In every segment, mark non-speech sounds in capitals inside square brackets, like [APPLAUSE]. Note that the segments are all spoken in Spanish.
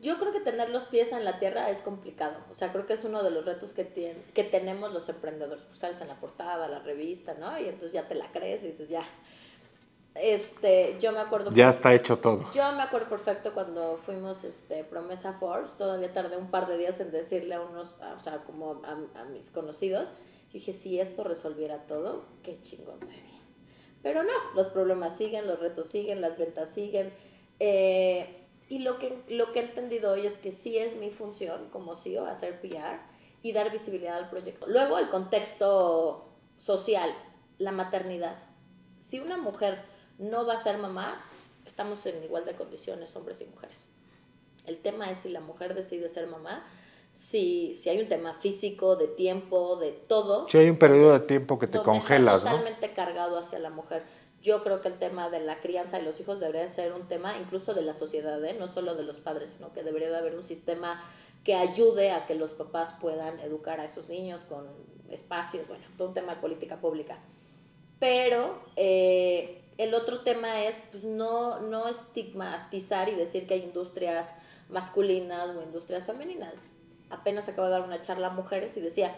Yo creo que tener los pies en la tierra es complicado. O sea, creo que es uno de los retos que, que tenemos los emprendedores. Pues sales en la portada, la revista, ¿no? Y entonces ya te la crees y dices, ya. Este, yo me acuerdo. Ya está hecho todo. Yo me acuerdo perfecto cuando fuimos este, Promesa Force. Todavía tardé un par de días en decirle a unos, o sea, como a, mis conocidos. dije, si esto resolviera todo, qué chingón sería. Pero no, los problemas siguen, los retos siguen, las ventas siguen. Eh, y lo que, lo que he entendido hoy es que sí es mi función como CEO hacer PR y dar visibilidad al proyecto. Luego el contexto social, la maternidad. Si una mujer no va a ser mamá, estamos en igual de condiciones hombres y mujeres. El tema es si la mujer decide ser mamá, si, si hay un tema físico, de tiempo, de todo. Si hay un periodo de tiempo que te congelas, está totalmente cargado hacia la mujer. Yo creo que el tema de la crianza de los hijos debería ser un tema incluso de la sociedad, ¿eh? no solo de los padres, sino que debería de haber un sistema que ayude a que los papás puedan educar a esos niños con espacios, bueno, todo un tema de política pública. Pero eh, el otro tema es pues, no, no estigmatizar y decir que hay industrias masculinas o industrias femeninas. Apenas acabo de dar una charla a mujeres y decía,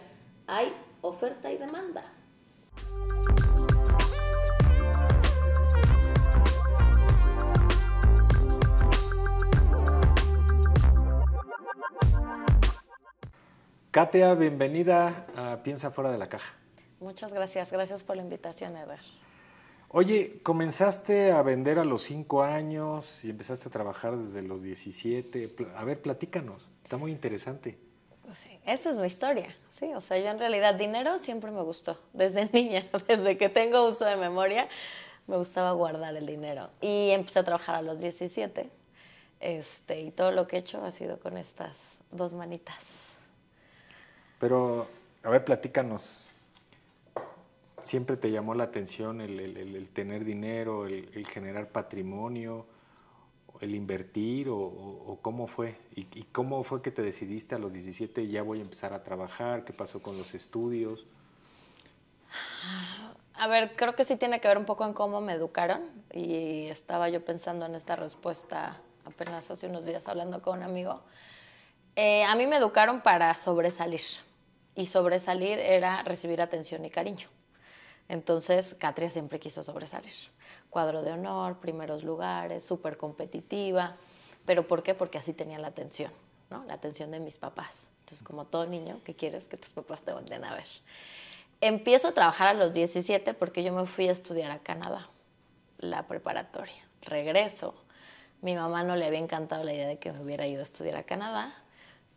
hay oferta y demanda Katia, bienvenida a Piensa fuera de la caja. Muchas gracias, gracias por la invitación, Edgar. Oye, comenzaste a vender a los 5 años y empezaste a trabajar desde los 17. A ver, platícanos, está muy interesante. Pues esa es mi historia, sí, o sea, yo en realidad dinero siempre me gustó, desde [LAUGHS] niña, desde que tengo uso de memoria, me gustaba guardar el dinero. Y empecé a trabajar a los 17, este, y todo lo que he hecho ha sido con estas dos manitas. Pero, a ver, platícanos. ¿Siempre te llamó la atención el, tener dinero, el, generar patrimonio, el invertir o, cómo fue? ¿Y, cómo fue que te decidiste a los 17 ya voy a empezar a trabajar? ¿Qué pasó con los estudios? A ver, creo que sí tiene que ver un poco en cómo me educaron y estaba yo pensando en esta respuesta apenas hace unos días hablando con un amigo. Eh, a mí me educaron para sobresalir y sobresalir era recibir atención y cariño. Entonces, Catria siempre quiso sobresalir. Cuadro de honor, primeros lugares, súper competitiva. ¿Pero por qué? Porque así tenía la atención, ¿no? La atención de mis papás. Entonces, como todo niño, ¿qué quieres? Que tus papás te volteen a ver. Empiezo a trabajar a los 17 porque yo me fui a estudiar a Canadá, la preparatoria. Regreso. Mi mamá no le había encantado la idea de que me hubiera ido a estudiar a Canadá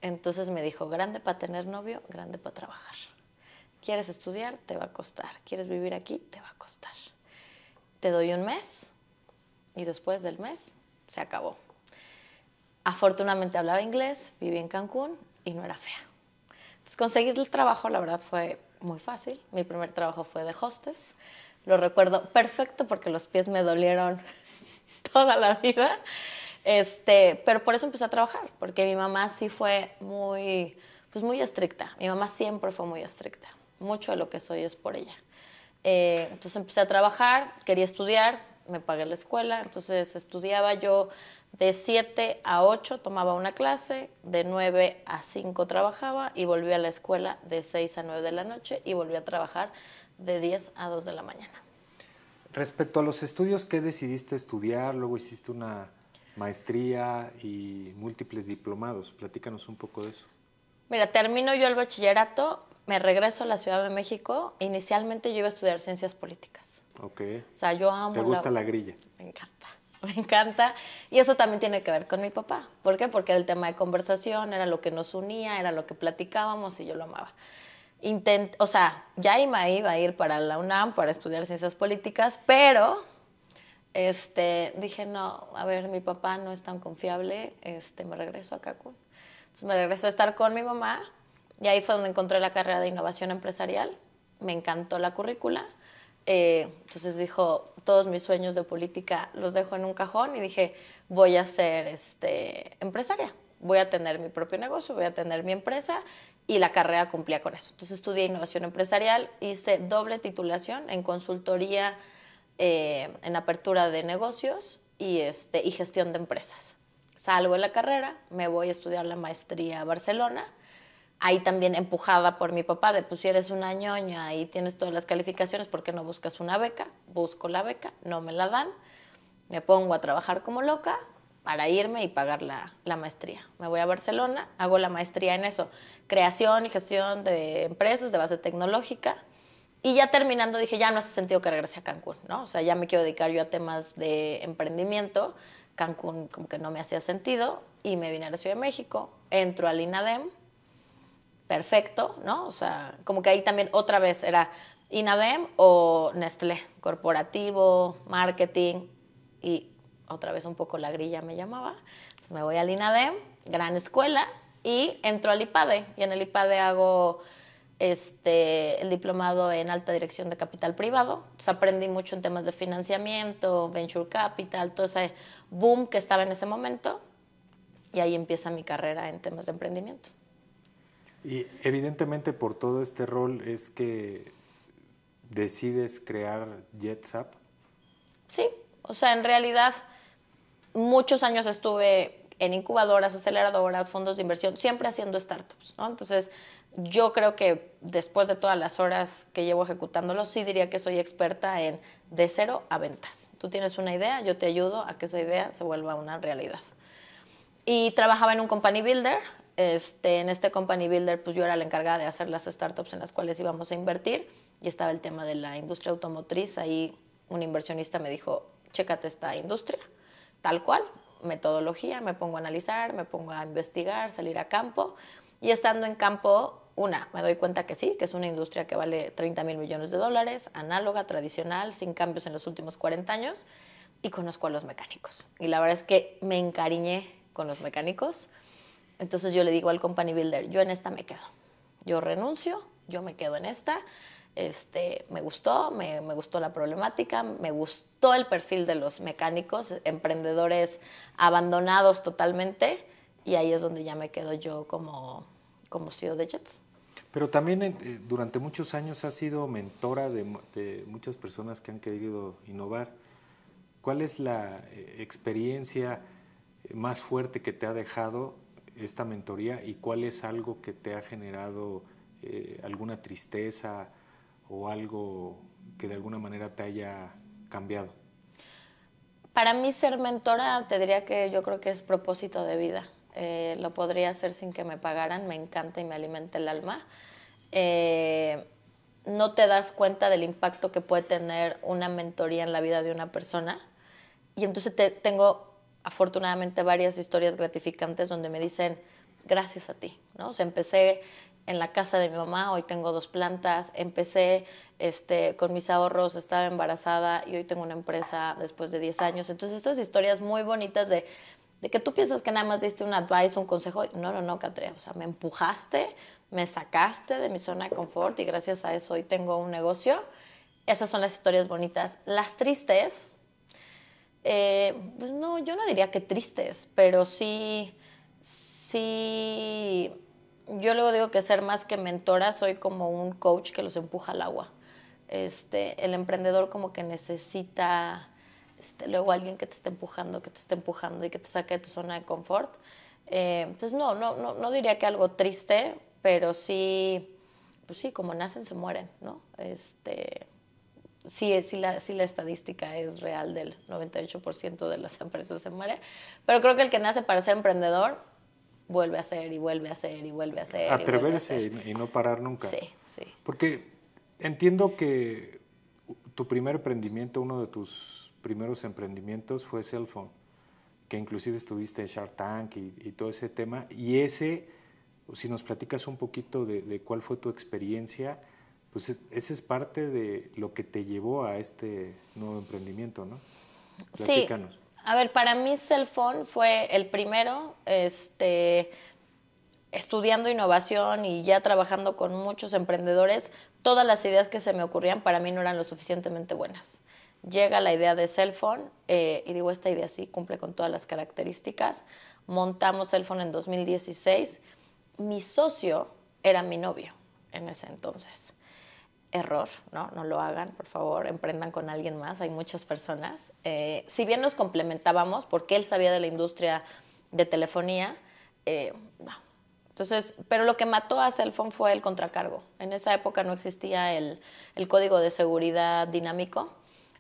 entonces me dijo, grande para tener novio, grande para trabajar. ¿Quieres estudiar? Te va a costar. ¿Quieres vivir aquí? Te va a costar. Te doy un mes y después del mes se acabó. Afortunadamente hablaba inglés, viví en Cancún y no era fea. conseguir el trabajo, la verdad, fue muy fácil. Mi primer trabajo fue de hostes. Lo recuerdo perfecto porque los pies me dolieron [LAUGHS] toda la vida. Este, pero por eso empecé a trabajar, porque mi mamá sí fue muy, pues, muy estricta. Mi mamá siempre fue muy estricta. Mucho de lo que soy es por ella. Eh, entonces empecé a trabajar, quería estudiar, me pagué la escuela, entonces estudiaba yo de 7 a 8 tomaba una clase, de 9 a 5 trabajaba y volví a la escuela de 6 a 9 de la noche y volví a trabajar de 10 a 2 de la mañana. Respecto a los estudios, ¿qué decidiste estudiar? Luego hiciste una maestría y múltiples diplomados. Platícanos un poco de eso. Mira, termino yo el bachillerato, me regreso a la Ciudad de México. Inicialmente yo iba a estudiar ciencias políticas. Ok. O sea, yo amo. ¿Te gusta la, grilla? Me encanta. [LAUGHS] Me encanta. Y eso también tiene que ver con mi papá. ¿Por qué? Porque era el tema de conversación, era lo que nos unía, era lo que platicábamos y yo lo amaba. o sea, ya iba a ir para la UNAM para estudiar ciencias políticas, pero este, dije, no, a ver, mi papá no es tan confiable, este, me regreso a Cancún. Entonces me regreso a estar con mi mamá y ahí fue donde encontré la carrera de innovación empresarial. Me encantó la currícula. Eh, entonces dijo, todos mis sueños de política los dejo en un cajón y dije, voy a ser este, empresaria, voy a tener mi propio negocio, voy a tener mi empresa y la carrera cumplía con eso. Entonces estudié innovación empresarial, hice doble titulación en consultoría eh, en apertura de negocios y, este, y gestión de empresas. Salgo de la carrera, me voy a estudiar la maestría a Barcelona, ahí también empujada por mi papá de pues si eres una ñoña y tienes todas las calificaciones, ¿por qué no buscas una beca? Busco la beca, no me la dan, me pongo a trabajar como loca para irme y pagar la maestría. Me voy a Barcelona, hago la maestría en eso, creación y gestión de empresas de base tecnológica y ya terminando dije, ya no hace sentido que regrese a Cancún, ¿no? O sea, ya me quiero dedicar yo a temas de emprendimiento. Cancún como que no me hacía sentido y me vine a la Ciudad de México, entro al INADEM, perfecto, ¿no? O sea, como que ahí también otra vez era INADEM o Nestlé, corporativo, marketing y otra vez un poco la grilla me llamaba. Entonces me voy al INADEM, gran escuela, y entro al IPADE. Y en el IPADE hago este, el diplomado en alta dirección de capital privado. aprendí mucho en temas de financiamiento, venture capital, todo ese boom que estaba en ese momento. Y ahí empieza mi carrera en temas de emprendimiento. Y evidentemente por todo este rol es que decides crear JetSap. Sí, o sea, en realidad muchos años estuve en incubadoras, aceleradoras, fondos de inversión, siempre haciendo startups, ¿no? Entonces, yo creo que después de todas las horas que llevo ejecutándolo, sí diría que soy experta en de cero a ventas. Tú tienes una idea, yo te ayudo a que esa idea se vuelva una realidad. Y trabajaba en un company builder. Este, en este company builder, pues yo era la encargada de hacer las startups en las cuales íbamos a invertir y estaba el tema de la industria automotriz. Ahí un inversionista me dijo, chécate esta industria, tal cual, metodología, me pongo a analizar, me pongo a investigar, salir a campo y estando en campo, una, me doy cuenta que sí, que es una industria que vale 30 mil millones de dólares, análoga, tradicional, sin cambios en los últimos 40 años, y conozco a los mecánicos. Y la verdad es que me encariñé con los mecánicos. Entonces yo le digo al company builder, yo en esta me quedo. Yo renuncio, yo me quedo en esta. Este, me gustó, me, me gustó la problemática, me gustó el perfil de los mecánicos, emprendedores abandonados totalmente y ahí es donde ya me quedo yo como, como CEO de Jets. Pero también eh, eh, durante muchos años has sido mentora de, muchas personas que han querido innovar. ¿Cuál es la eh, experiencia más fuerte que te ha dejado esta mentoría y cuál es algo que te ha generado alguna tristeza o algo que de alguna manera te haya cambiado? Para mí ser mentora te diría que yo creo que es propósito de vida. Eh, lo podría hacer sin que me pagaran, me encanta y me alimenta el alma. Eh, no te das cuenta del impacto que puede tener una mentoría en la vida de una persona. Y entonces tengo afortunadamente varias historias gratificantes donde me dicen, gracias a ti, ¿no? O empecé en la casa de mi mamá, hoy tengo dos plantas, empecé este, con mis ahorros, estaba embarazada y hoy tengo una empresa después de 10 años. Entonces, estas historias muy bonitas de de que tú piensas que nada más diste un advice, un consejo. No, no, no, Catrea. O sea, me empujaste, me sacaste de mi zona de confort y gracias a eso hoy tengo un negocio. Esas son las historias bonitas. Las tristes, eh, pues no, yo no diría que tristes, pero sí, sí, yo luego digo que ser más que mentora, soy como un coach que los empuja al agua. Este, el emprendedor como que necesita este, luego alguien que te esté empujando, que te esté empujando y que te saque de tu zona de confort. Eh, entonces, no, no, no, no, diría que algo triste, pero sí, pues sí, como nacen, se mueren, ¿no? Este, sí, eh, sí, la, la estadística es real del 98% de las [LAUGHS] empresas se mueren, pero creo que el que nace para ser emprendedor vuelve a ser y vuelve a ser y vuelve a ser. Atreverse y, no parar nunca. Sí, sí. Porque entiendo que tu primer emprendimiento, uno de tus primeros emprendimientos fue Cellphone, que inclusive estuviste en Shark Tank y, todo ese tema. Y ese, si nos platicas un poquito de, cuál fue tu experiencia, pues ese es parte de lo que te llevó a este nuevo emprendimiento, ¿no? Sí. A ver, para mí Cellphone fue el primero, este, estudiando innovación y ya trabajando con muchos emprendedores, todas las ideas que se me ocurrían para mí no eran lo suficientemente buenas llega la idea de Cellphone phone eh, y digo, esta idea sí cumple con todas las características. Montamos phone en 2016. Mi socio era mi novio en ese entonces. Error, ¿no? No lo hagan, por favor, emprendan con alguien más, hay muchas personas. Eh, si bien nos complementábamos, porque él sabía de la industria de telefonía, eh, Entonces, pero lo que mató a Cellphone fue el contracargo. En esa época no existía el código de seguridad dinámico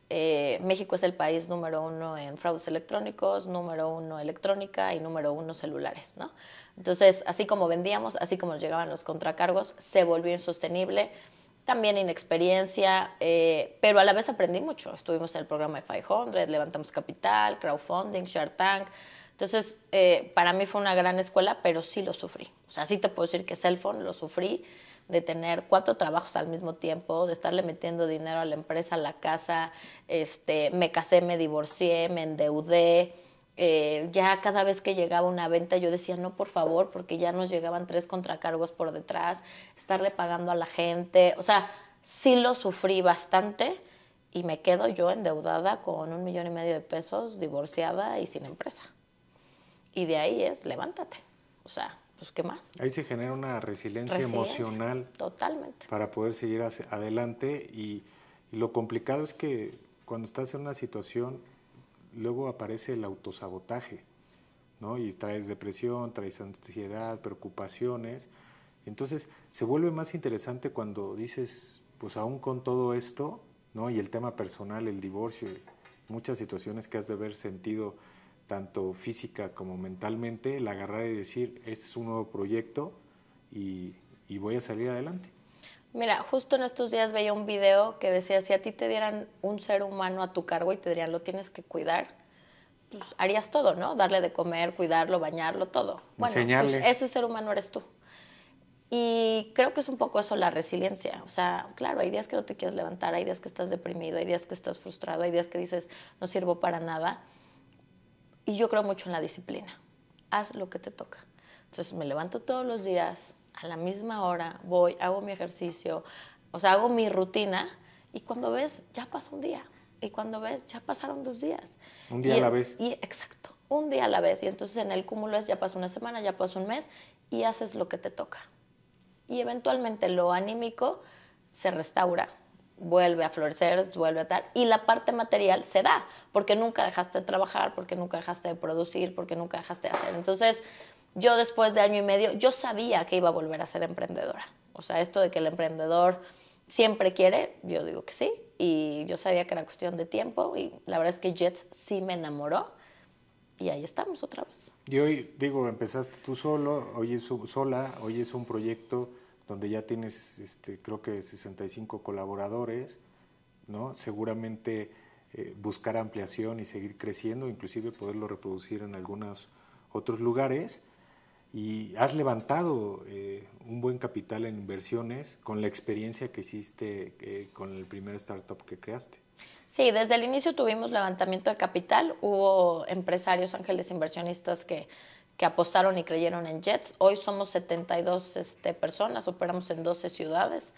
eh, México es el país número uno en fraudes electrónicos, número uno electrónica y número uno celulares, Entonces, así como vendíamos, así como llegaban los contracargos, se volvió insostenible, también inexperiencia, eh, pero a la vez aprendí mucho. Estuvimos en el programa de 500, levantamos capital, crowdfunding, Shark Tank. Entonces, eh, para mí fue una gran escuela, pero sí lo sufrí. O sea, sí te puedo decir que cell phone lo sufrí, de tener cuatro trabajos al mismo tiempo, de estarle metiendo dinero a la empresa, a la casa, este, me casé, me divorcié, me endeudé. Eh, ya cada vez que llegaba una venta yo decía, no, por favor, porque ya nos llegaban tres contracargos por detrás, estarle pagando a la gente. O sea, sí lo sufrí bastante y me quedo yo endeudada con un millón y medio de pesos, divorciada y sin empresa. Y de ahí es, levántate. O sea, pues ¿qué más? Ahí se genera una resiliencia, emocional. Totalmente. Para poder seguir adelante y, lo complicado es que cuando estás en una situación, luego aparece el autosabotaje, ¿no? Y traes depresión, traes ansiedad, preocupaciones. Entonces se vuelve más interesante cuando dices, pues aún con todo esto, ¿no? Y el tema personal, el divorcio, muchas situaciones que has de haber sentido tanto física como mentalmente, la agarrar y decir, este es un nuevo proyecto y, voy a salir adelante. Mira, justo en estos días veía un video que decía, si a ti te dieran un ser humano a tu cargo y te dirían, lo tienes que cuidar, pues harías todo, ¿no? Darle de comer, cuidarlo, bañarlo, todo. Bueno, pues ese ser humano eres tú. Y creo que es un poco eso la resiliencia. O sea, claro, hay días que no te quieres levantar, hay días que estás deprimido, hay días que estás frustrado, hay días que dices, no sirvo para nada. Y yo creo mucho en la disciplina. Haz lo que te toca. Entonces me levanto todos los días, a la misma hora, voy, hago mi ejercicio, o sea, hago mi rutina y cuando ves, ya pasó un día. Y cuando ves, ya pasaron dos días. Un día a la vez. Y exacto, un día a la vez. Y entonces en el cúmulo es, ya pasó una semana, ya pasó un mes y haces lo que te toca. Y eventualmente lo anímico se restaura vuelve a florecer, vuelve a estar. Y la parte material se da, porque nunca dejaste de trabajar, porque nunca dejaste de producir, porque nunca dejaste de hacer. Entonces, yo después de año y medio, yo sabía que iba a volver a ser emprendedora. O sea, esto de que el emprendedor siempre quiere, yo digo que sí. Y yo sabía que era cuestión de tiempo y la verdad es que Jets sí me enamoró. Y ahí estamos otra vez. Y hoy, digo, empezaste tú solo, hoy es sola, hoy es un proyecto donde ya tienes, este, creo que 65 colaboradores, ¿no? Seguramente eh, buscar ampliación y seguir creciendo, inclusive poderlo reproducir en algunos otros lugares. Y has levantado eh, un buen capital en inversiones con la experiencia que hiciste eh, con el primer startup que creaste. Sí, desde el inicio tuvimos levantamiento de capital, hubo empresarios ángeles inversionistas que que apostaron y creyeron en Jets. Hoy somos 72 este, personas, operamos en 12 ciudades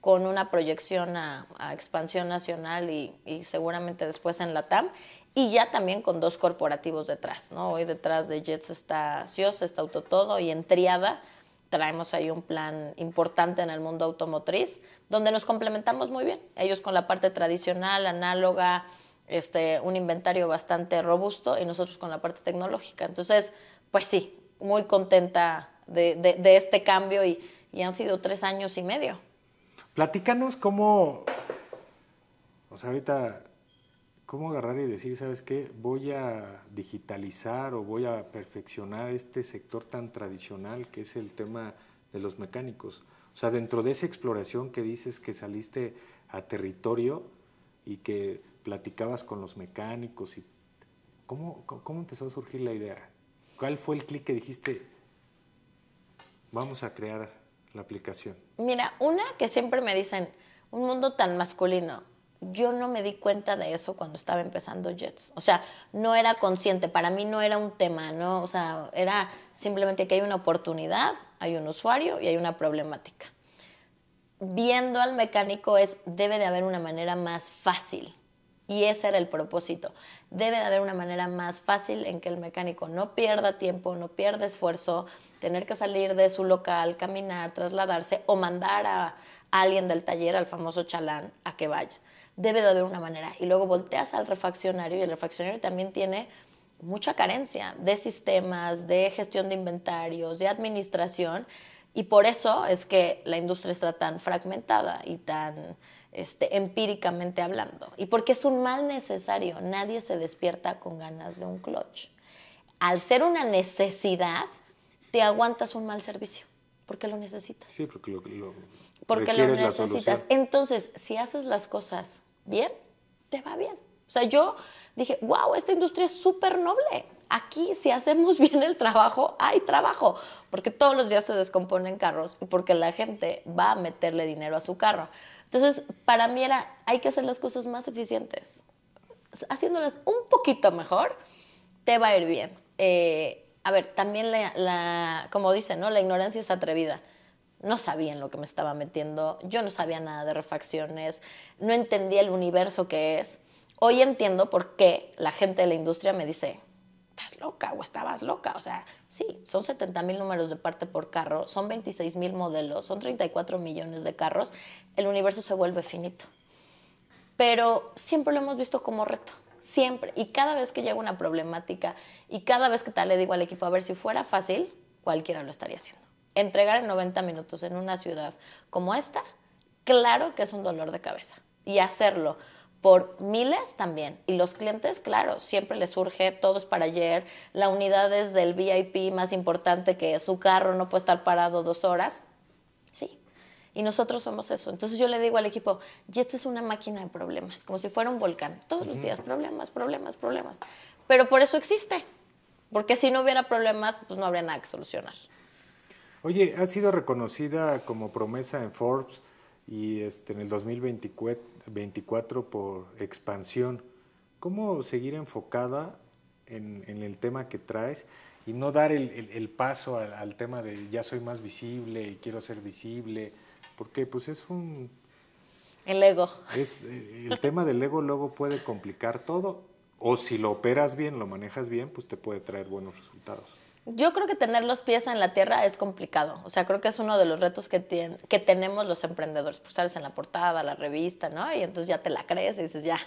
con una proyección a, expansión nacional y, seguramente después en la TAM, y ya también con dos corporativos detrás, ¿no? Hoy detrás de Jets está CIOS, está Autotodo, y en Triada traemos ahí un plan importante en el mundo automotriz, donde nos complementamos muy bien, ellos con la parte tradicional, análoga, este, un inventario bastante robusto, y nosotros con la parte tecnológica. Entonces, pues sí, muy contenta de, de, este cambio y, han sido tres años y medio. Platícanos cómo, o sea, ahorita, cómo agarrar y decir, ¿sabes qué? Voy a digitalizar o voy a perfeccionar este sector tan tradicional que es el tema de los mecánicos. O sea, dentro de esa exploración que dices que saliste a territorio y que platicabas con los mecánicos y ¿cómo, cómo empezó a surgir la idea? ¿Cuál fue el clic que dijiste, vamos a crear la aplicación? Mira, una que siempre me dicen, un mundo tan masculino. Yo no me di cuenta de eso cuando estaba empezando Jets. O sea, no era consciente, para mí no era un tema, ¿no? O sea, era simplemente que hay una oportunidad, hay un usuario y hay una problemática. Viendo al mecánico es, debe de haber una manera más fácil y ese era el propósito. Debe de haber una manera más fácil en que el mecánico no pierda tiempo, no pierda esfuerzo, tener que salir de su local, caminar, trasladarse o mandar a alguien del taller, al famoso chalán, a que vaya. Debe de haber una manera. Y luego volteas al refaccionario y el refaccionario también tiene mucha carencia de sistemas, de gestión de inventarios, de administración. Y por eso es que la industria está tan fragmentada y tan este, empíricamente hablando. Y porque es un mal necesario, nadie se despierta con ganas de un clutch. Al ser una necesidad, te aguantas un mal servicio, porque lo necesitas. Sí, porque lo, porque lo necesitas. Entonces, si haces las cosas bien, te va bien. O sea, yo dije, wow, esta industria es súper noble. Aquí, si hacemos [LAUGHS] bien el trabajo, hay trabajo. Porque todos los días se descomponen carros y porque la gente va a meterle dinero a su carro. Entonces, para mí era, hay que hacer las cosas más eficientes. Haciéndolas un poquito mejor, te va a ir bien. Eh, a ver, también como dicen, ¿no? La ignorancia es atrevida. No sabía en lo que me estaba metiendo, yo no sabía nada de refacciones, no entendía el universo que es. Hoy entiendo por qué la gente de la industria me dice, loca o estabas loca. O sea, sí, son 70 mil números de parte por carro, son 26 mil modelos, son 34 millones de carros. El universo se vuelve finito. Pero siempre lo hemos visto como reto. Siempre. Y cada vez que llega una problemática y cada vez que tal le digo al equipo, a ver, si fuera fácil, cualquiera lo estaría haciendo. Entregar en 90 minutos en una ciudad como esta, claro que es un dolor de cabeza. Y hacerlo por miles también. Y los clientes, claro, siempre les surge todos para ayer. La unidad es del VIP más importante que su carro no puede estar parado dos horas. Sí. Y nosotros somos eso. Entonces yo le digo al equipo, y esta es una máquina de problemas, como si fuera un volcán. Todos los días problemas, problemas, problemas. Pero por eso existe. Porque si no hubiera problemas, pues no habría nada que solucionar. Oye, ha sido reconocida como promesa en Forbes y este, en el 2024 24 por expansión. ¿Cómo seguir enfocada en, el tema que traes y no dar el, paso al, al, tema de ya soy más visible y quiero ser visible? Porque pues es un... El ego. Es, eh, el tema del ego luego puede complicar todo o si lo operas bien, lo manejas bien, pues te puede traer buenos resultados yo creo que tener los pies en la tierra es complicado. O sea, creo que es uno de los retos que, que tenemos los emprendedores. Pues sales en la portada, la revista, ¿no? Y entonces ya te la crees y dices, ya.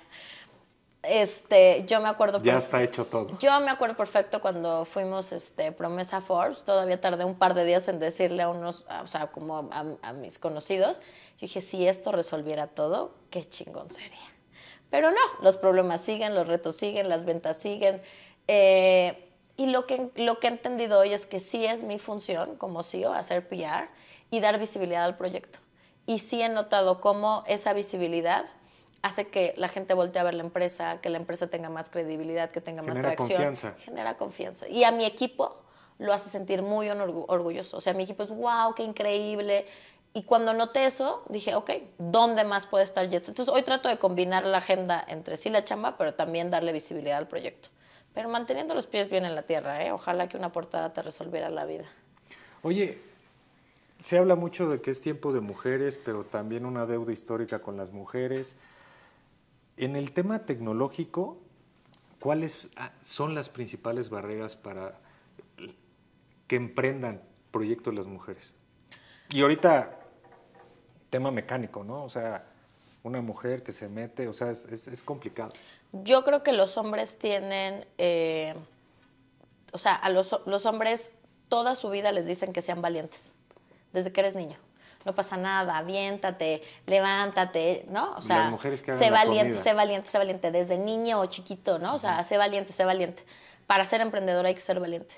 Este, yo me acuerdo. Ya está hecho todo. Yo me acuerdo perfecto cuando fuimos este, promesa Forbes. Todavía tardé un par de días en decirle a unos, o sea, como a, a mis conocidos. Yo dije, si esto resolviera todo, qué chingón sería. Pero no, los problemas siguen, los retos siguen, las ventas siguen. Eh, y lo que, lo que he entendido hoy es que sí es mi función como CEO hacer PR y dar visibilidad al proyecto. Y sí he notado cómo esa visibilidad hace que la gente voltee a ver la empresa, que la empresa tenga más credibilidad, que tenga más tracción. Confianza. Genera confianza. Y a mi equipo lo hace sentir muy orgulloso. O sea, mi equipo es, wow, qué increíble. Y cuando noté eso, dije, ok, ¿dónde más puede estar Jets? Entonces hoy trato de combinar la agenda entre sí la chamba, pero también darle visibilidad al proyecto pero manteniendo los pies bien en la tierra, ¿eh? ojalá que una portada te resolviera la vida. Oye, se habla mucho de que es tiempo de mujeres, pero también una deuda histórica con las mujeres. En el tema tecnológico, ¿cuáles ah, son las principales barreras para que emprendan proyectos las mujeres? Y ahorita, tema mecánico, ¿no? O sea, una mujer que se mete, o sea, es, es, complicado. Yo creo que los hombres tienen, eh, o sea, a los, los hombres toda su vida les dicen que sean valientes, desde que eres niño no pasa nada, aviéntate, levántate, ¿no? O sea, sé valiente, sé valiente, sé valiente, desde niño o chiquito, ¿no? O sea, sé valiente, sé valiente. Para ser emprendedor hay que ser valiente.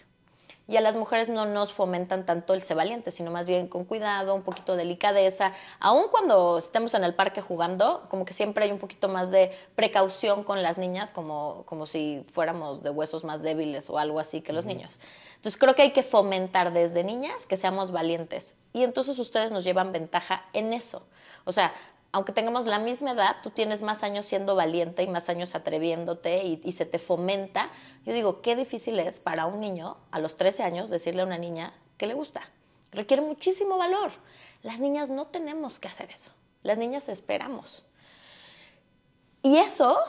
Y a las mujeres no nos fomentan tanto el ser valiente, sino más bien con cuidado, un poquito de delicadeza. Aún cuando estemos en el parque jugando, como que siempre hay un poquito más de precaución con las niñas, como, como si fuéramos de huesos más débiles o algo así que los niños. Entonces creo que hay que fomentar desde niñas que seamos valientes. Y entonces ustedes nos llevan ventaja en eso. O sea, aunque tengamos la misma edad, tú tienes más años siendo valiente y más años atreviéndote y, se te fomenta. Yo digo, qué difícil es para un niño a los 13 años decirle a una niña que le gusta. Requiere muchísimo valor. Las niñas no tenemos que hacer eso. Las niñas esperamos. Y eso,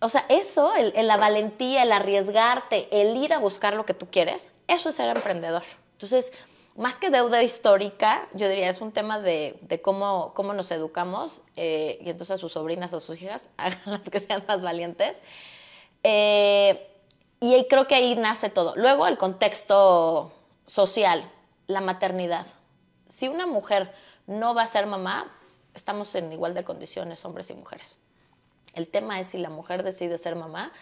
o sea, eso, la valentía, el arriesgarte, el ir a buscar lo que tú quieres, eso es ser emprendedor. Entonces, más que deuda histórica, yo diría es un tema de, cómo, nos educamos eh, y entonces a sus sobrinas o sus hijas, [LAUGHS] hagan las que sean más valientes. Eh, y creo que ahí nace todo. Luego el contexto social, la maternidad. Si una mujer no va a ser mamá, estamos en igual de condiciones hombres y mujeres. El tema es si la mujer decide ser mamá,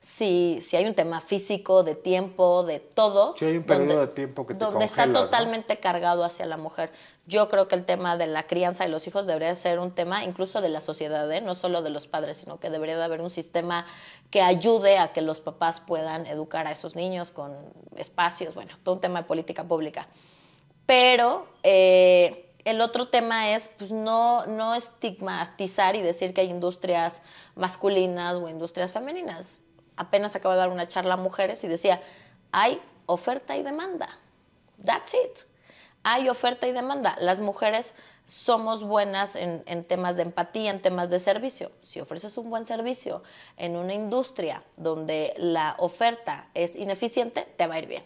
si, si hay un tema físico, de tiempo, de todo. hay un periodo donde, de tiempo que te Donde está totalmente cargado hacia la mujer. Yo creo que el tema de la crianza de los hijos debería ser un tema incluso de la sociedad, ¿eh? no solo de los padres, sino que debería de haber un sistema que ayude a que los papás puedan educar a esos niños con espacios, bueno, todo un tema de política pública. Pero... Eh, el otro tema es pues, no, no estigmatizar y decir que hay industrias masculinas o industrias femeninas apenas acaba de dar una charla a mujeres y decía, hay oferta y demanda. That's it. Hay oferta y demanda. Las mujeres somos buenas en, temas de empatía, en temas de servicio. Si ofreces un buen servicio en una industria donde la oferta es ineficiente, te va a ir bien.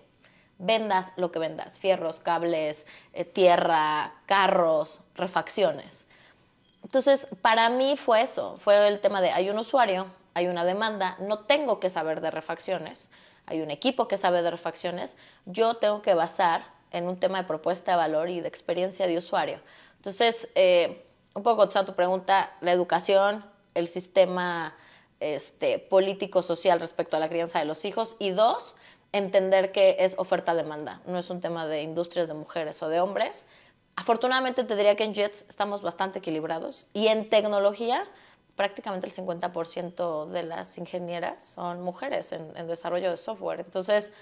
Vendas lo que vendas, fierros, cables, eh, tierra, carros, refacciones. Entonces, para mí fue eso, fue el tema de, hay un usuario hay una demanda, no tengo que saber de refacciones, hay un equipo que sabe de refacciones, yo tengo que basar en un tema de propuesta de valor y de experiencia de usuario. Entonces, eh, un poco contestando tu pregunta, la educación, el sistema este, político-social respecto a la crianza de los hijos y dos, entender que es oferta-demanda, no es un tema de industrias de mujeres o de hombres. Afortunadamente te diría que en Jets estamos bastante equilibrados y en tecnología prácticamente el 50% de las ingenieras son mujeres en, desarrollo de software. Entonces,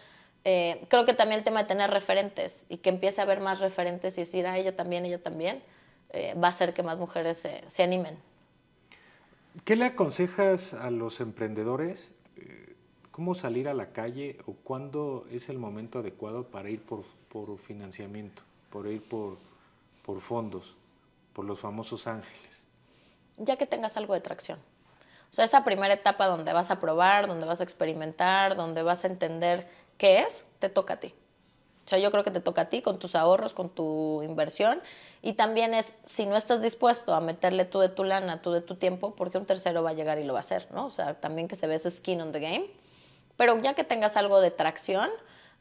eh, creo que también el tema de tener referentes y que empiece a haber más referentes y decir, ah, ella también, ella también, eh, va a hacer que más mujeres se, animen. ¿Qué le aconsejas a los emprendedores? Eh, ¿Cómo salir a la calle o cuándo es el momento adecuado para ir por, por financiamiento, por ir por, por fondos, por los famosos ángeles? ya que tengas algo de tracción. O sea, esa primera etapa donde vas a probar, donde vas a experimentar, donde vas a entender qué es, te toca a ti. O sea, yo creo que te toca a ti con tus ahorros, con tu inversión. Y también es, si no estás dispuesto a meterle tú de tu lana, tú de tu tiempo, porque un tercero va a llegar y lo va a hacer, ¿no? O sea, también que se ve ese skin on the game. Pero ya que tengas algo de tracción,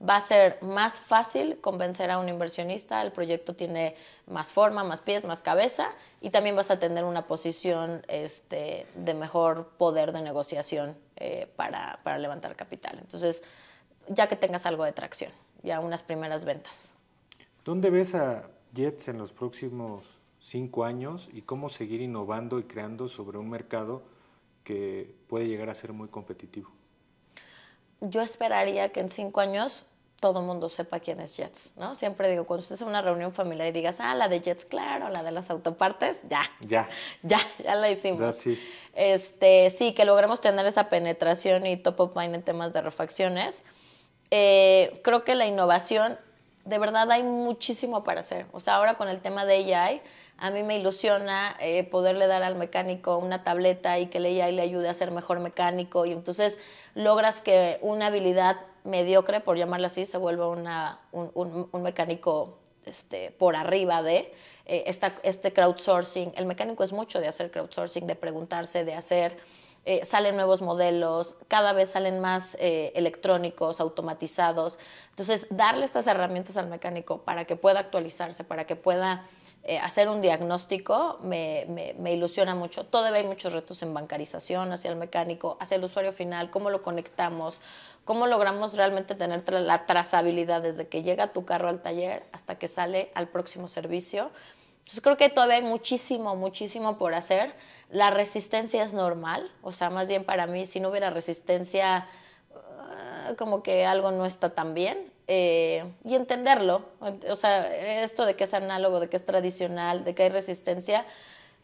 va a ser más fácil convencer a un inversionista, el proyecto tiene más forma, más pies, más cabeza y también vas a tener una posición este, de mejor poder de negociación eh, para, para levantar capital. Entonces, ya que tengas algo de tracción, ya unas primeras ventas. ¿Dónde ves a Jets en los próximos cinco años y cómo seguir innovando y creando sobre un mercado que puede llegar a ser muy competitivo? yo esperaría que en cinco años todo mundo sepa quién es Jets, ¿no? Siempre digo, cuando estés en una reunión familiar y digas, ah, la de Jets, claro, la de las autopartes, ya. Ya. [LAUGHS] Ya, ya la hicimos. sí. Este, sí, que logremos tener esa penetración y top of mind en temas de refacciones. Eh, creo que la innovación, de verdad hay muchísimo para hacer. O sea, ahora con el tema de AI, a mí me ilusiona eh, poderle dar al mecánico una tableta y que le ayude a ser mejor mecánico. Y entonces logras que una habilidad mediocre, por llamarla así, se vuelva un, mecánico este, por arriba de eh, esta, este crowdsourcing. El mecánico es mucho de hacer crowdsourcing, de preguntarse, de hacer eh, salen nuevos modelos, cada vez salen más eh, electrónicos, automatizados. Entonces, darle estas herramientas al mecánico para que pueda actualizarse, para que pueda eh, hacer un diagnóstico, me, ilusiona mucho. Todavía hay muchos retos en bancarización hacia el mecánico, hacia el usuario final, cómo lo conectamos, cómo logramos realmente tener la trazabilidad desde que llega tu carro al taller hasta que sale al próximo servicio. Entonces creo que todavía hay muchísimo, muchísimo por hacer. La resistencia es normal, o sea, más bien para mí, si no hubiera resistencia, ah, como que algo no está tan bien. Eh, y entenderlo, o sea, esto de que es análogo, de que es tradicional, de que hay resistencia,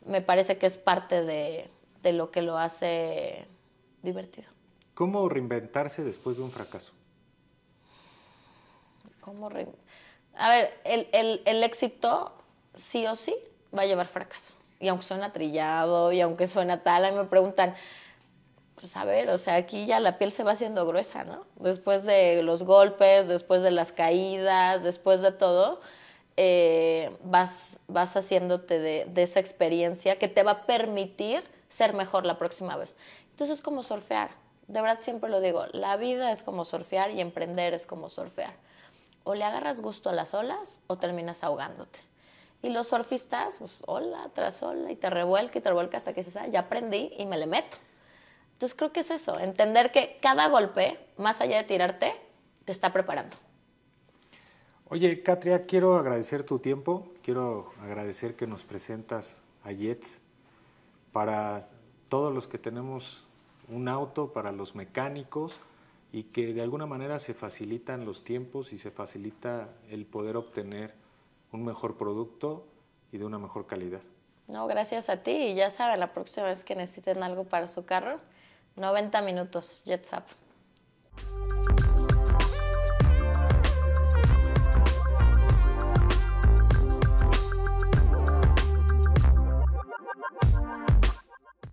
me parece que es parte de, lo que lo hace divertido. ¿Cómo reinventarse después de un fracaso? ¿Cómo re... A ver, el, el, el éxito sí o sí va a llevar fracaso. Y aunque suena trillado, y aunque suena tal, a mí me preguntan, pues a ver, o sea, aquí ya la piel se va haciendo gruesa, ¿no? Después de los golpes, después de las caídas, después de todo, eh, vas, haciéndote de esa experiencia que te va a permitir ser mejor la próxima vez. Entonces es como surfear. De verdad siempre lo digo, la vida es como surfear y emprender es como surfear. O le agarras gusto a las olas o terminas ahogándote. Y los surfistas, pues ola tras hola y te revuelca y te revuelca hasta que dices, ah, ya aprendí y me le meto. Entonces creo que es eso, entender que cada golpe, más allá de tirarte, te está preparando. Oye, Catria, quiero agradecer tu tiempo, quiero agradecer que nos presentas a Jets para todos los que tenemos un auto, para los mecánicos y que de alguna manera se facilitan los tiempos y se facilita el poder obtener un mejor producto y de una mejor calidad. No, gracias a ti. Y ya saben, la próxima vez que necesiten algo para su carro, 90 minutos, JetSap.